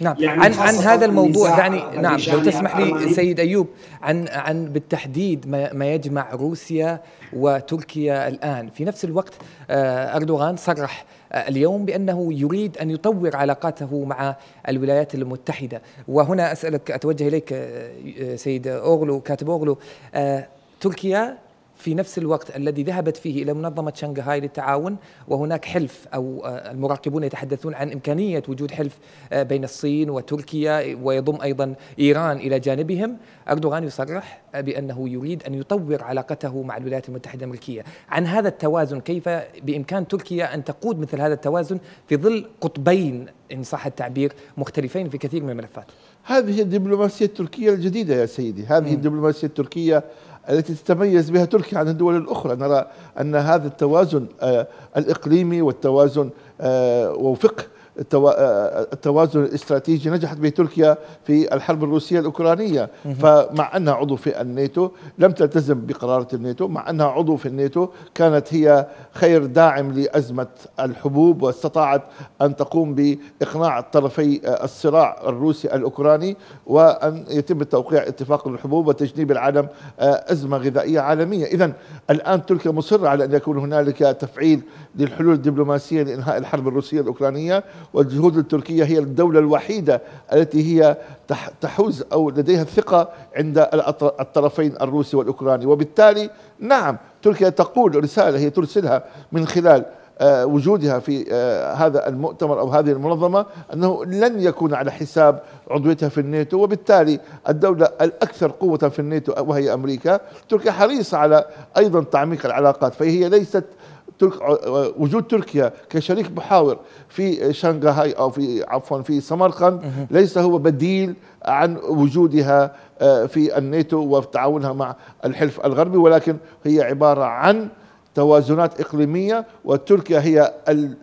نعم يعني عن عن هذا الموضوع دعني نعم لو تسمح لي سيد ايوب عن عن بالتحديد ما, ما يجمع روسيا وتركيا الان في نفس الوقت آه، اردوغان صرح آه، اليوم بانه يريد ان يطور علاقاته مع الولايات المتحده وهنا اسالك اتوجه اليك آه، سيد اوغلو كاتب اوغلو تركيا في نفس الوقت الذي ذهبت فيه إلى منظمة شنغهاي للتعاون وهناك حلف أو آه، المراقبون يتحدثون عن إمكانية وجود حلف آه، بين الصين وتركيا ويضم أيضا إيران إلى جانبهم أردوغان يصرح بأنه يريد أن يطور علاقته مع الولايات المتحدة الأمريكية عن هذا التوازن كيف بإمكان تركيا أن تقود مثل هذا التوازن في ظل قطبين إن صح التعبير مختلفين في كثير من الملفات هذه الدبلوماسية التركية الجديدة يا سيدي هذه مم. الدبلوماسية التركية التي تتميز بها تركيا عن الدول الأخرى نرى أن هذا التوازن آه، الإقليمي والتوازن آه، وفقه آه، آه، التوازن الاستراتيجي نجحت به تركيا في الحرب الروسية الأوكرانية فمع أنها عضو في الناتو لم تلتزم بقرارة الناتو مع أنها عضو في الناتو كانت هي خير داعم لأزمة الحبوب واستطاعت أن تقوم بإقناع طرفي آه، الصراع الروسي الأوكراني وأن يتم توقيع اتفاق الحبوب وتجنيب العالم أزمة غذائية عالمية إذا الآن تركيا مصرة على أن يكون هنالك تفعيل للحلول الدبلوماسية لإنهاء الحرب الروسية الأوكرانية والجهود التركية هي الدولة الوحيدة التي هي تحوز أو لديها الثقة عند الطرفين الروسي والأوكراني وبالتالي نعم تركيا تقول رسالة هي ترسلها من خلال آه، وجودها في آه، هذا المؤتمر او هذه المنظمه انه لن يكون على حساب عضويتها في الناتو وبالتالي الدوله الاكثر قوه في الناتو وهي امريكا تركيا حريصه على ايضا تعميق العلاقات فهي ليست ترك آه، آه، وجود تركيا كشريك محاور في شنغهاي او في عفوا في سمرقند ليس هو بديل عن وجودها آه، في الناتو وتعاونها مع الحلف الغربي ولكن هي عباره عن توازنات اقليميه وتركيا هي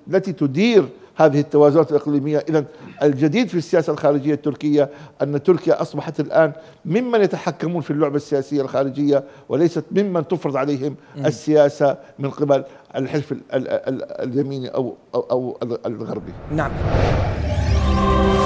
التي تدير هذه التوازنات الإقليمية إذا الجديد في السياسة الخارجية التركية أن تركيا أصبحت الآن ممن يتحكمون في اللعبة السياسية الخارجية وليست ممن تفرض عليهم السياسة من قبل الحلف اليميني أو, أو, أو الغربي نعم